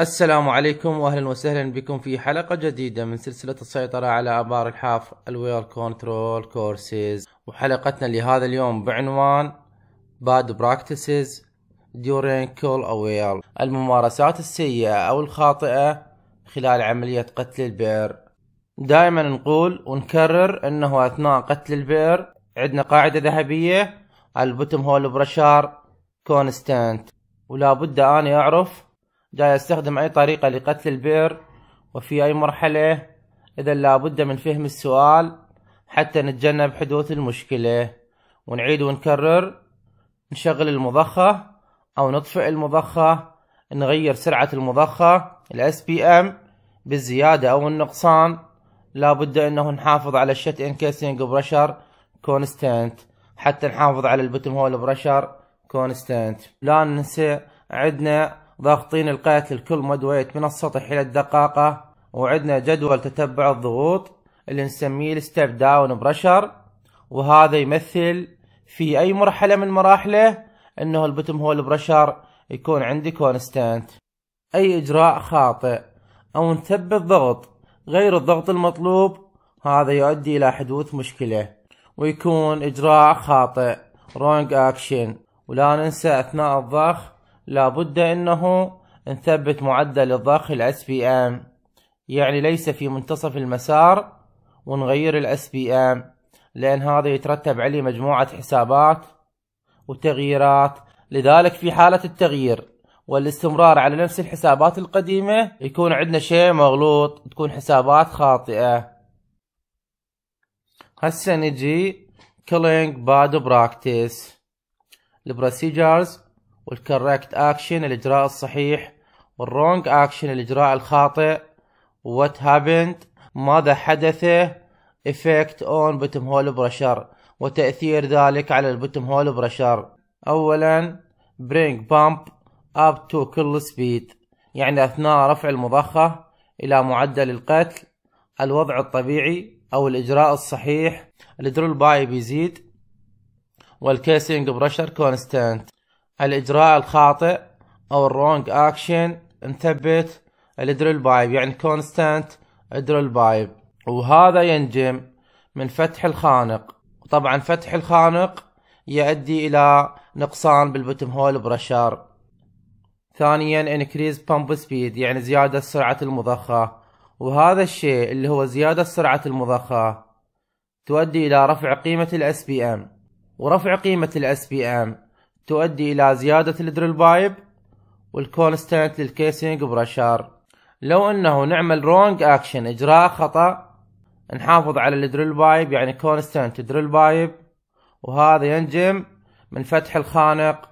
السلام عليكم واهلا وسهلا بكم في حلقة جديدة من سلسلة السيطرة على ابار الحاف الوير كنترول كورسز وحلقتنا لهذا اليوم بعنوان باد براكتسز during كول اوير الممارسات السيئة او الخاطئة خلال عملية قتل البئر دائما نقول ونكرر انه اثناء قتل البئر عندنا قاعدة ذهبية البوتم هول برشار كونستانت ولا بد اني اعرف جاي استخدم اي طريقة لقتل البير وفي اي مرحلة اذا لابد من فهم السؤال حتى نتجنب حدوث المشكلة ونعيد ونكرر نشغل المضخة او نطفئ المضخة نغير سرعة المضخة الاس بي ام بالزيادة او النقصان لابد انه نحافظ على الشت انكيسنج بريشر كونستانت حتى نحافظ على البتم هول بريشر كونستانت لا ننسى عندنا ضاغطين القاتل كل مدويت من السطح إلى الدقاقة وعندنا جدول تتبع الضغوط اللي نسميه الستيب داون بريشر وهذا يمثل في أي مرحلة من مراحله أنه البتم هول بريشر يكون عندي كونستانت أي إجراء خاطئ أو نثبت ضغط غير الضغط المطلوب هذا يؤدي إلى حدوث مشكلة ويكون إجراء خاطئ wrong action ولا ننسى أثناء الضخ لابد أنه نثبت معدل الضخ الاس بي ام يعني ليس في منتصف المسار ونغير الاس بي ام لأن هذا يترتب عليه مجموعة حسابات وتغييرات لذلك في حالة التغيير والاستمرار على نفس الحسابات القديمة يكون عندنا شيء مغلوط تكون حسابات خاطئة هسه نجي كلينج باد براكتس البروسيجرز والكوركت اكشن الاجراء الصحيح والرونج اكشن الاجراء الخاطئ وات happened ماذا حدث effect on بوتم هول pressure وتأثير ذلك على البوتم هول pressure اولا bring pump up to kill speed يعني اثناء رفع المضخة الى معدل القتل الوضع الطبيعي او الاجراء الصحيح الدرول باي بيزيد والكيسينج بريشر كونستانت الاجراء الخاطئ او الرونج اكشن نثبت الدريل بايب يعني كونستانت دريل بايب وهذا ينجم من فتح الخانق طبعا فتح الخانق يؤدي الى نقصان بالبتم هول برشار ثانيا انكريز بامب سبيد يعني زيادة سرعة المضخة وهذا الشيء اللي هو زيادة سرعة المضخة تؤدي الى رفع قيمة الاس بي ام ورفع قيمة الاس بي ام تؤدي إلى زيادة الدريل بايب والكونستانت للكيسينج برشار لو أنه نعمل رونج أكشن إجراء خطأ نحافظ على الدريل بايب يعني كونستانت دريل بايب وهذا ينجم من فتح الخانق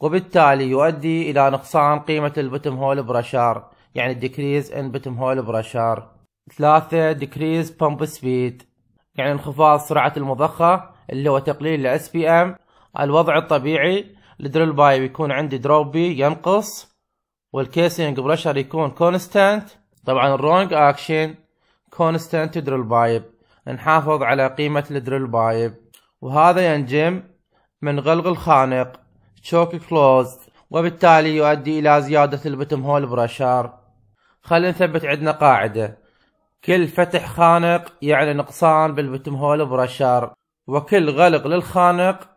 وبالتالي يؤدي إلى نقصان قيمة البتم هول برشار يعني decrease in بتم هول برشار ثلاثة decrease pump speed يعني انخفاض سرعة المضخة اللي هو تقليل الاس بي ام الوضع الطبيعي الدريل باي بيكون عندي دروب بي ينقص والكيسينج بريشر يكون كونستانت طبعا الرونج اكشن كونستانت دريل بايب نحافظ على قيمة الدريل بايب وهذا ينجم من غلق الخانق تشوك كلوز وبالتالي يؤدي الى زيادة البتم هول بريشر خلينا نثبت عندنا قاعدة كل فتح خانق يعني نقصان بالبتم هول بريشر وكل غلق للخانق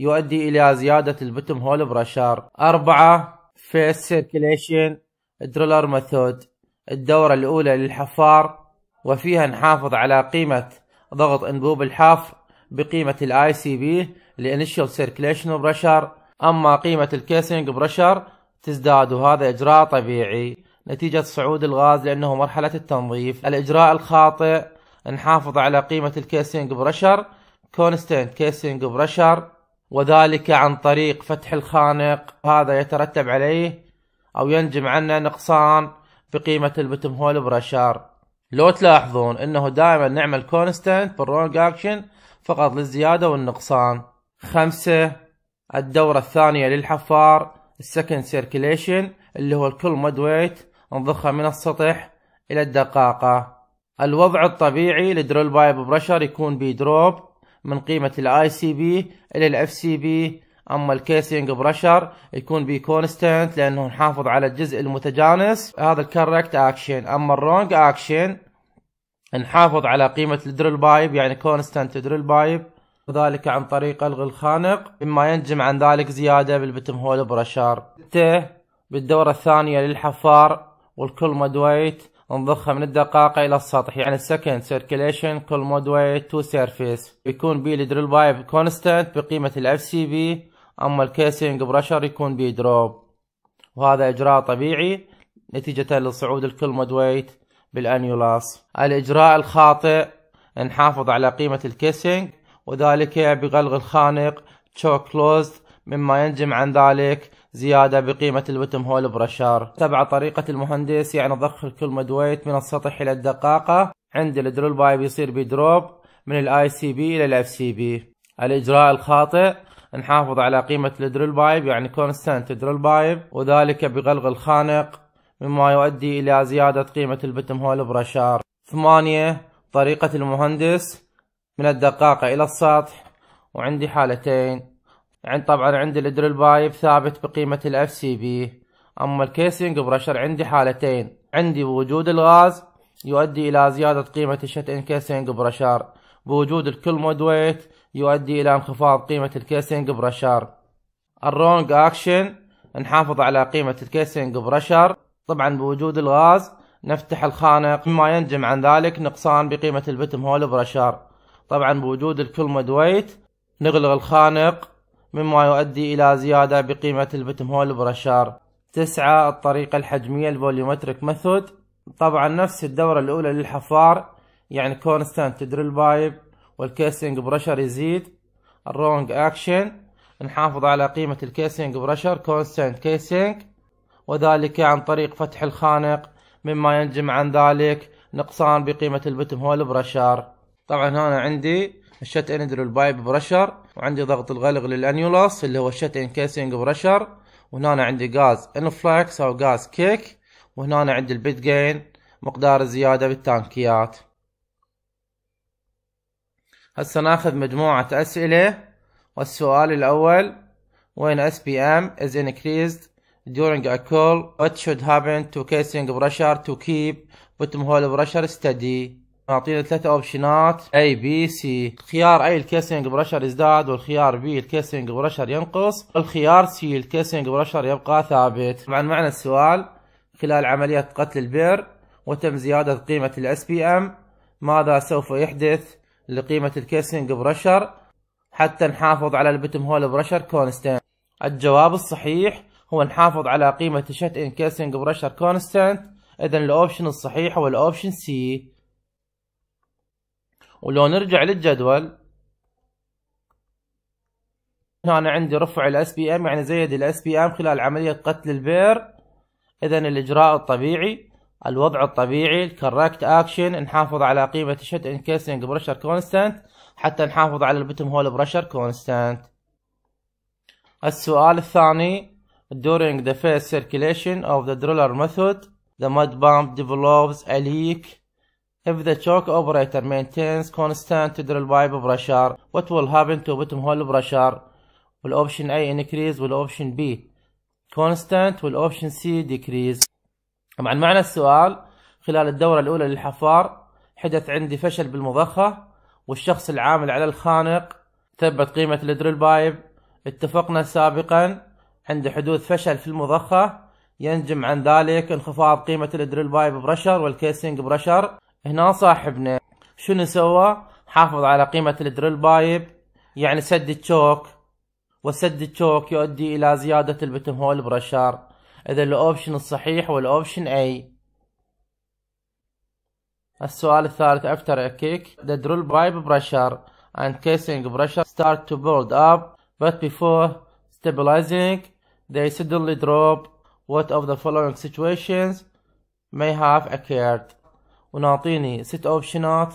يؤدي الى زياده البتم هول برشار أربعة فيس سيركليشن درولر ميثود الدورة الأولى للحفار وفيها نحافظ على قيمة ضغط أنبوب الحفر بقيمة الاي سي بي الانيشال سيركليشن برشر اما قيمة الكيسنج برشر تزداد وهذا اجراء طبيعي نتيجة صعود الغاز لانه مرحلة التنظيف الاجراء الخاطئ نحافظ على قيمة الكيسنج برشر كونستنت كيسنج برشر وذلك عن طريق فتح الخانق هذا يترتب عليه أو ينجم عنه نقصان في قيمة البتم هول برشار لو تلاحظون انه دائما نعمل كونستنت بالرونج اكشن فقط للزيادة والنقصان خمسة الدورة الثانية للحفار السكند سيركليشن اللي هو الكل مود ويت نضخها من السطح الى الدقاقة الوضع الطبيعي لدرول بايب برشر يكون بدروب من قيمة الاي سي بي الى الاف سي بي اما الكيسينج برشر يكون بي كونستنت لانه نحافظ على الجزء المتجانس هذا الكوركت اكشن اما الرونج اكشن نحافظ على قيمة الدرل بايب يعني كونستنت درل بايب وذلك عن طريق الغي الخانق مما ينجم عن ذلك زيادة بالبتم هول برشر بالدورة الثانية للحفار والكل مدويت نضخها من الدقاقة إلى السطح يعني السكند سيركليشن كل مود واي تو سيرفيس يكون بي الدريل بايب كونستانت بقيمة الاف سي بي أما الكيسنج برشر يكون بي دروب وهذا إجراء طبيعي نتيجة لصعود الكل مود ويت بالأنيولاس الإجراء الخاطئ نحافظ على قيمة الكيسنج وذلك بغلق الخانق تشوك كلوزد مما ينجم عن ذلك زيادة بقيمة الوتم هول برشار تبع طريقة المهندس يعني ضخ الكل مدويت من السطح إلى الدقاقة عند الدرول بايب يصير بدروب من الاي سي بي الى الاف سي بي الإجراء الخاطئ نحافظ على قيمة الدرول بايب يعني كونستانت درول بايب وذلك بغلق الخانق مما يؤدي إلى زيادة قيمة البتم هول برشار ثمانية طريقة المهندس من الدقاقة إلى السطح وعندي حالتين عند طبعا عندي الدريل بايب ثابت بقيمة الاف سي بي اما الكيسنج برشر عندي حالتين عندي بوجود الغاز يؤدي الى زيادة قيمة الشت ان كيسينج برشر بوجود الكل مود ويت يؤدي الى انخفاض قيمة الكيسنج برشر الرونج اكشن نحافظ على قيمة الكيسنج برشر طبعا بوجود الغاز نفتح الخانق مما ينجم عن ذلك نقصان بقيمة البتم هول برشر طبعا بوجود الكل مود ويت نغلق الخانق مما يؤدي إلى زيادة بقيمة البتم هول برشار تسعة الطريقة الحجمية الفوليومتريك ميثود طبعا نفس الدورة الأولى للحفار يعني كونستانت تدريل بايب والكيسينج برشر يزيد الرونج أكشن نحافظ على قيمة الكيسينج برشر كونستانت كيسينج وذلك عن طريق فتح الخانق مما ينجم عن ذلك نقصان بقيمة البتم هول برشار طبعا هنا عندي الشت اندرو بايب بريشر وعندي ضغط الغلق للانيولاس اللي هو الشت انكيسنج بريشر وهنا عندي غاز انفلاكس او غاز كيك وهنا عندي البيت جين مقدار الزياده بالتانكيات هسه ناخذ مجموعه اسئله والسؤال الاول وين SPM is increased during a call what should happen to casing pressure to keep bottom hole pressure steady اعطينا ثلاث اوبشنات اي بي سي خيار اي الكيسنج برشر يزداد والخيار بي الكيسنج برشر ينقص والخيار سي الكيسنج برشر يبقى ثابت طبعا معنى السؤال خلال عملية قتل البير وتم زيادة قيمة الاس بي ام ماذا سوف يحدث لقيمة الكيسنج برشر حتى نحافظ على البتم هول برشر كونستانت الجواب الصحيح هو نحافظ على قيمة الشت ان كيسنج برشر كونستانت اذا الاوبشن الصحيح هو الاوبشن سي ولو نرجع للجدول هنا عندي رفع الاس بي ام يعني زيد الاس بي ام خلال عمليه قتل البير اذا الاجراء الطبيعي الوضع الطبيعي الكراكت اكشن نحافظ على قيمه الشت انكيسنج بريشر كونستانت حتى نحافظ على البتم هول بريشر كونستانت السؤال الثاني during the phase circulation of the driller method the mud pump develops a leak If the choke operator maintains constant drill pipe pressure, what will happen to bottom hole pressure? والأوبشن A increase والأوبشن B constant والأوبشن C decrease. طبعا معنى السؤال خلال الدورة الأولى للحفار حدث عندي فشل بالمضخة والشخص العامل على الخانق ثبت قيمة الدريل بايب اتفقنا سابقا عند حدوث فشل في المضخة ينجم عن ذلك انخفاض قيمة الدريل بايب برشر والكيسينج برشر هنا صاحبنا شنو سوى حافظ على قيمة الدريل بايب يعني سد التشوك وسد التشوك يؤدي الى زيادة البتم هول برشار اذا الاوبشن الصحيح والأوبشن اي السؤال الثالث after a kick the drill pipe pressure and casing pressure start to build up but before stabilizing they suddenly drop what of the following situations may have occurred ونعطيني ست اوبشنات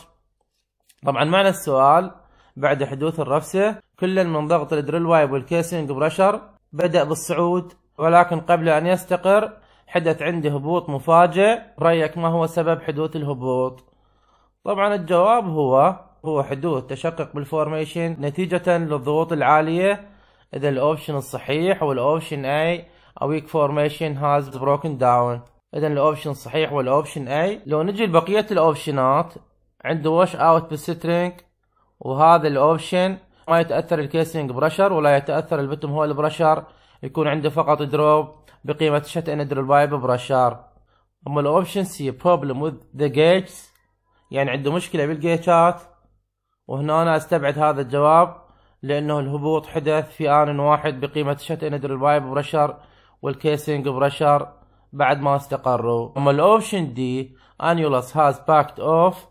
طبعا معنى السؤال بعد حدوث الرفسة كل من ضغط الدريل وايب والكيسنج برشر بدأ بالصعود ولكن قبل أن يستقر حدث عندي هبوط مفاجئ رأيك ما هو سبب حدوث الهبوط طبعا الجواب هو هو حدوث تشقق بالفورميشن نتيجة للضغوط العالية إذا الأوبشن الصحيح هو الأوبشن A a weak formation has broken down اذا الاوبشن صحيح والاوبشن اي لو نجي لبقيه الاوبشنات عنده واش اوت بالسترنج وهذا الاوبشن ما يتاثر الكيسنج برشر ولا يتاثر البتم هول برشر يكون عنده فقط دروب بقيمه شت ان درو بايب برشر اما الاوبشن سي بروبلم وذ ذا جيتس يعني عنده مشكله بالجيتشات وهنا أنا استبعد هذا الجواب لانه الهبوط حدث في ان واحد بقيمه شت ان درو بايب برشر والكيسنج برشر بعد ما استقروا اما الاوبشن دي انيولس هاز باكت اوف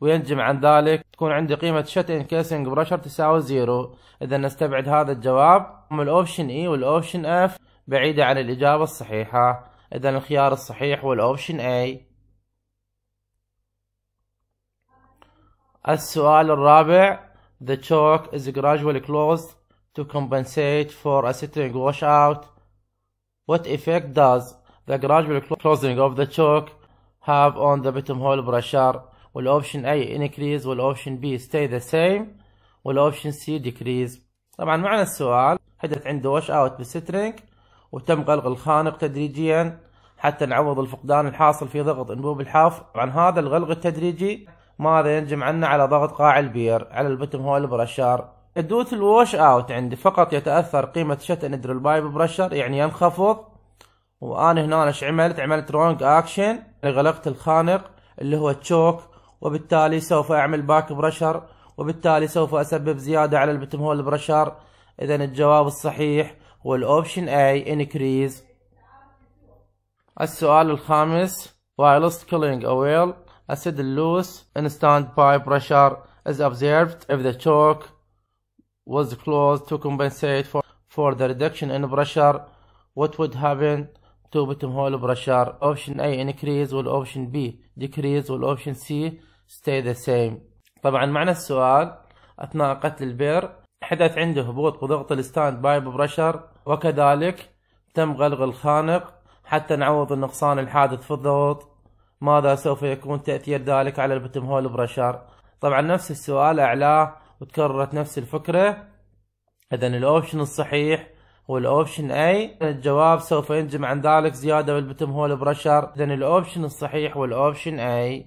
وينجم عن ذلك تكون عندي قيمة شت انكيسنج بريشر تساوي زيرو اذا نستبعد هذا الجواب اما الاوبشن اي e والاوبشن اف بعيدة عن الاجابة الصحيحة اذا الخيار الصحيح هو الاوبشن اي السؤال الرابع The chalk is gradually closed to compensate for a sitting washout. What effect does The gradual closing of the choke have on the bottom hole pressure والاوبشن A increase والاوبشن B stay the same والاوبشن C decrease طبعا معنى السؤال حدث عنده وش اوت بالسترنج وتم غلق الخانق تدريجيا حتى نعوض الفقدان الحاصل في ضغط انبوب الحفر طبعا هذا الغلق التدريجي ماذا ينجم عنا على ضغط قاع البير على البتم هول برشار الدوث الوش اوت عندي فقط يتاثر قيمه شت اندر البايب برشر يعني ينخفض وانا هنا ايش عملت؟ عملت رونج اكشن غلقت الخانق اللي هو تشوك وبالتالي سوف اعمل باك برشر وبالتالي سوف اسبب زياده على البتم هول برشر اذا الجواب الصحيح هو الاوبشن اي انكريز السؤال الخامس while killing a whale acid loose instant by pressure is observed if the choke was closed to compensate for, for the reduction in pressure what would happen توبتهم هول برشار اوبشن اي انكريز والاوبشن بي ديكريز والاوبشن سي ستي ذا سيم طبعا معنى السؤال اثناء قتل البير حدث عنده هبوط بضغط الستاند باي برشر وكذلك تم غلق الخانق حتى نعوض النقصان الحادث في الضغط ماذا سوف يكون تأثير ذلك على البتم هول برشر طبعا نفس السؤال اعلاه وتكررت نفس الفكرة اذا الاوبشن الصحيح والاوبشن اي الجواب سوف ينجم عن ذلك زياده بالبتم هول برشر اذا الاوبشن الصحيح والاوبشن اي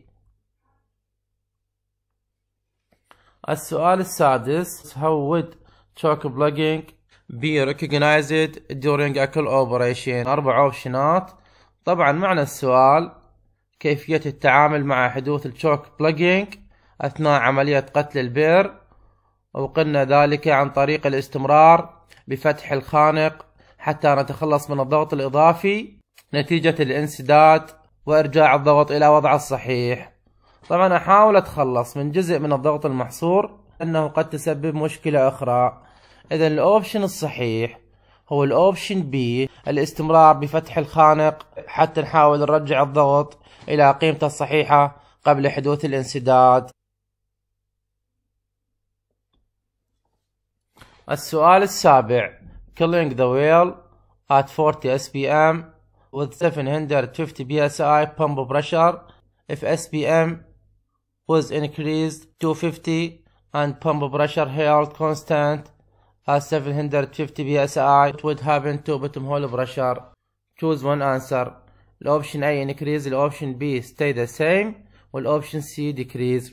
السؤال السادس how would chalk plugging be recognized during a call operation اربع اوبشنات طبعا معنى السؤال كيفية التعامل مع حدوث الشوك بلجينج اثناء عملية قتل البير وقلنا ذلك عن طريق الاستمرار بفتح الخانق حتى نتخلص من الضغط الإضافي نتيجة الانسداد وإرجاع الضغط إلى وضعه الصحيح طبعا أحاول أتخلص من جزء من الضغط المحصور أنه قد تسبب مشكلة أخرى إذا الأوبشن الصحيح هو الأوبشن بي الاستمرار بفتح الخانق حتى نحاول نرجع الضغط إلى قيمته الصحيحة قبل حدوث الانسداد السؤال السابع Killing the whale at 40 SPM with 750 psi pump pressure if SPM was increased to 50 and pump pressure held constant at 750 psi it would happen to bottom hole pressure choose one answer الاوبشن A increase الاوبشن B stay the same والاوبشن C decrease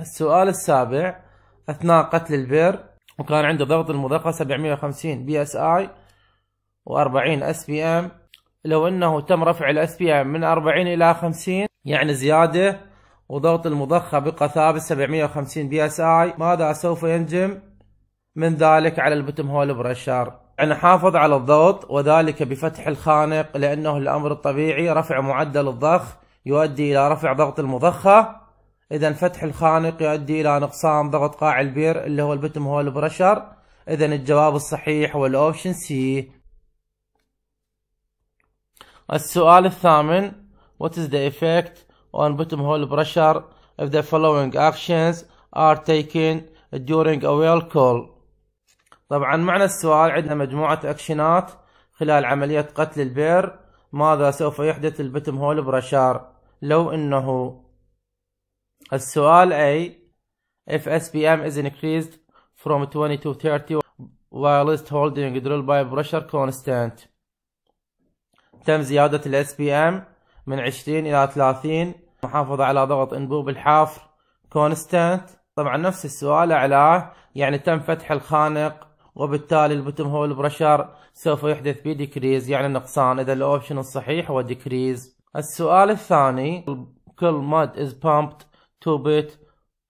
السؤال السابع اثناء قتل البير وكان عنده ضغط المضخة 750 بي اس اي و40 اس بي ام لو انه تم رفع الاس بي ام من 40 الى 50 يعني زيادة وضغط المضخة بقى ثابت 750 بي اس اي ماذا سوف ينجم من ذلك على البتم هول بريشر انا حافظ على الضغط وذلك بفتح الخانق لأنه الأمر الطبيعي رفع معدل الضخ يؤدي إلى رفع ضغط المضخة اذا فتح الخانق يؤدي الى نقصان ضغط قاع البير اللي هو البتم هول بريشر اذا الجواب الصحيح هو الاوبشن سي السؤال الثامن what is the effect on bottom hole pressure if the following actions are taken during a well call طبعا معنى السؤال عندنا مجموعة اكشنات خلال عملية قتل البير ماذا سوف يحدث البتم هول بريشر لو انه السؤال A if SPM is increased from 20 to 30 whilst holding drill by pressure constant تم زيادة ال SPM من 20 إلى 30 محافظة على ضغط انبوب الحافر constant طبعا نفس السؤال أعلاه يعني تم فتح الخانق وبالتالي البوتم هول بريشر سوف يحدث بي ديكريز يعني نقصان اذا الاوبشن الصحيح هو ديكريز السؤال الثاني كل mud از pumped 2 بت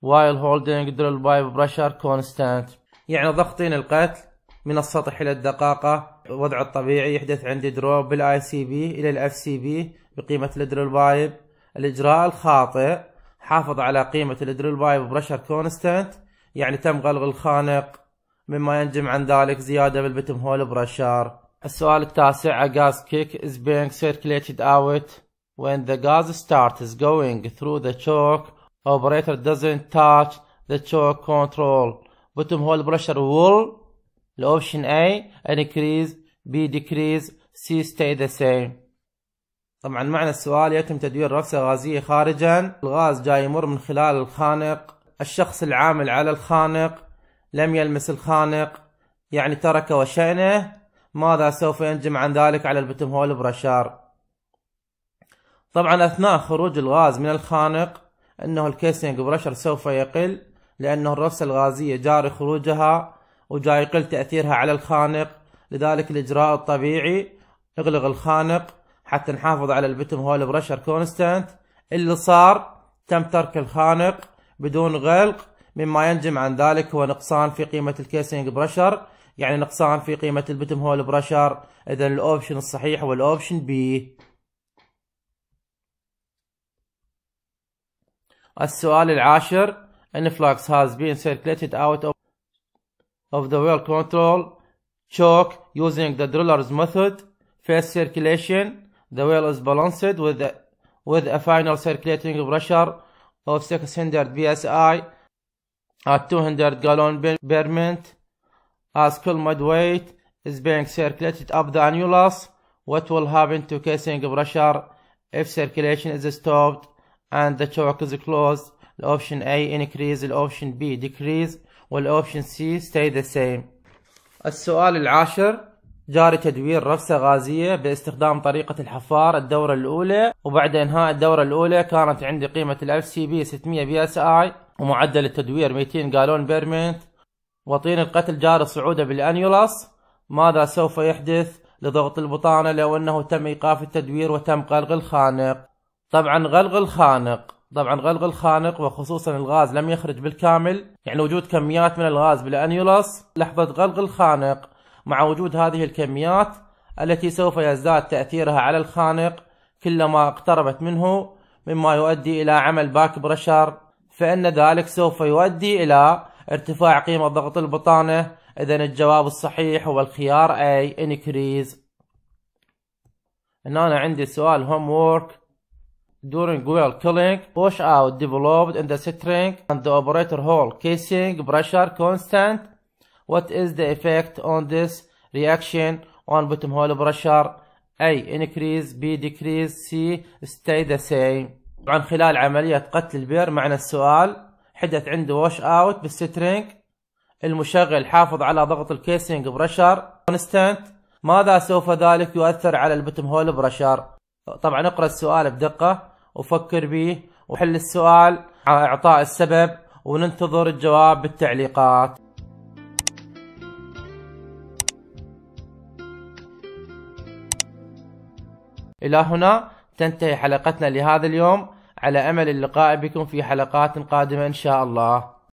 while holding drill by pressure constant يعني ضغطين القتل من السطح الى الدقاقه وضع الطبيعي يحدث عندي دروب بالاي سي بي الى الاف سي بي بقيمه الدرل بايب الاجراء الخاطئ حافظ على قيمه الدرل بايب بريشر كونستانت يعني تم غلق الخانق مما ينجم عن ذلك زياده بالبتم هول بريشر السؤال التاسع غاز كيك is being circulated out when the gas ستارتس going through the choke operator doesn't touch the choke control bottom hole pressure will the option A increase B decrease C stay the same طبعا معنى السؤال يتم تدوير رفسة غازية خارجا الغاز جاي يمر من خلال الخانق الشخص العامل على الخانق لم يلمس الخانق يعني ترك وشأنه ماذا سوف ينجم عن ذلك على البتم هول برشار طبعا أثناء خروج الغاز من الخانق أنه الكيسنج بريشر سوف يقل لأنه الرفس الغازية جاري خروجها وجاي يقل تأثيرها على الخانق لذلك الإجراء الطبيعي اغلق الخانق حتى نحافظ على البتم هول بريشر كونستانت اللي صار تم ترك الخانق بدون غلق مما ينجم عن ذلك هو نقصان في قيمة الكيسنج بريشر يعني نقصان في قيمة البتم هول بريشر اذا الاوبشن الصحيح هو الاوبشن بي السؤال العاشر influx has been circulated out of, of the well control choke using the driller's method First circulation the well is balanced with the, with a final circulating pressure of 600 psi at 200 gallon per minute as cool mud weight is being circulated up the annulus what will happen to casing pressure if circulation is stopped and the chalk is closed the option A increase the option B decrease والاوبشن C stay the same السؤال العاشر جاري تدوير رفسة غازية باستخدام طريقة الحفار الدورة الأولى وبعد إنهاء الدورة الأولى كانت عندي قيمة الـ FCB 600 PSI ومعدل التدوير 200 جالون بيرمنت وطين القتل جاري صعوده بالأنيولاس ماذا سوف يحدث لضغط البطانة لو أنه تم إيقاف التدوير وتم قلق الخانق طبعا غلق الخانق طبعا غلق الخانق وخصوصا الغاز لم يخرج بالكامل يعني وجود كميات من الغاز بالانيولوس لحظة غلق الخانق مع وجود هذه الكميات التي سوف يزداد تأثيرها على الخانق كلما اقتربت منه مما يؤدي إلى عمل باك برشر فإن ذلك سوف يؤدي إلى ارتفاع قيمة ضغط البطانة إذا الجواب الصحيح هو الخيار A increase هنا أنا عندي سؤال هوم وورك during well cooling, push out developed in the string and the operator hole casing pressure constant. What is the effect on this reaction on bottom hole pressure? A. Increase B. Decrease C. Stay the same. طبعا خلال عملية قتل البير معنى السؤال حدث عنده واش اوت بالسترينج المشغل حافظ على ضغط الكيسينج بريشر كونستانت ماذا سوف ذلك يؤثر على البتم هول بريشر طبعا اقرا السؤال بدقة وفكر بيه وحل السؤال على اعطاء السبب وننتظر الجواب بالتعليقات الى هنا تنتهي حلقتنا لهذا اليوم على امل اللقاء بكم في حلقات قادمه ان شاء الله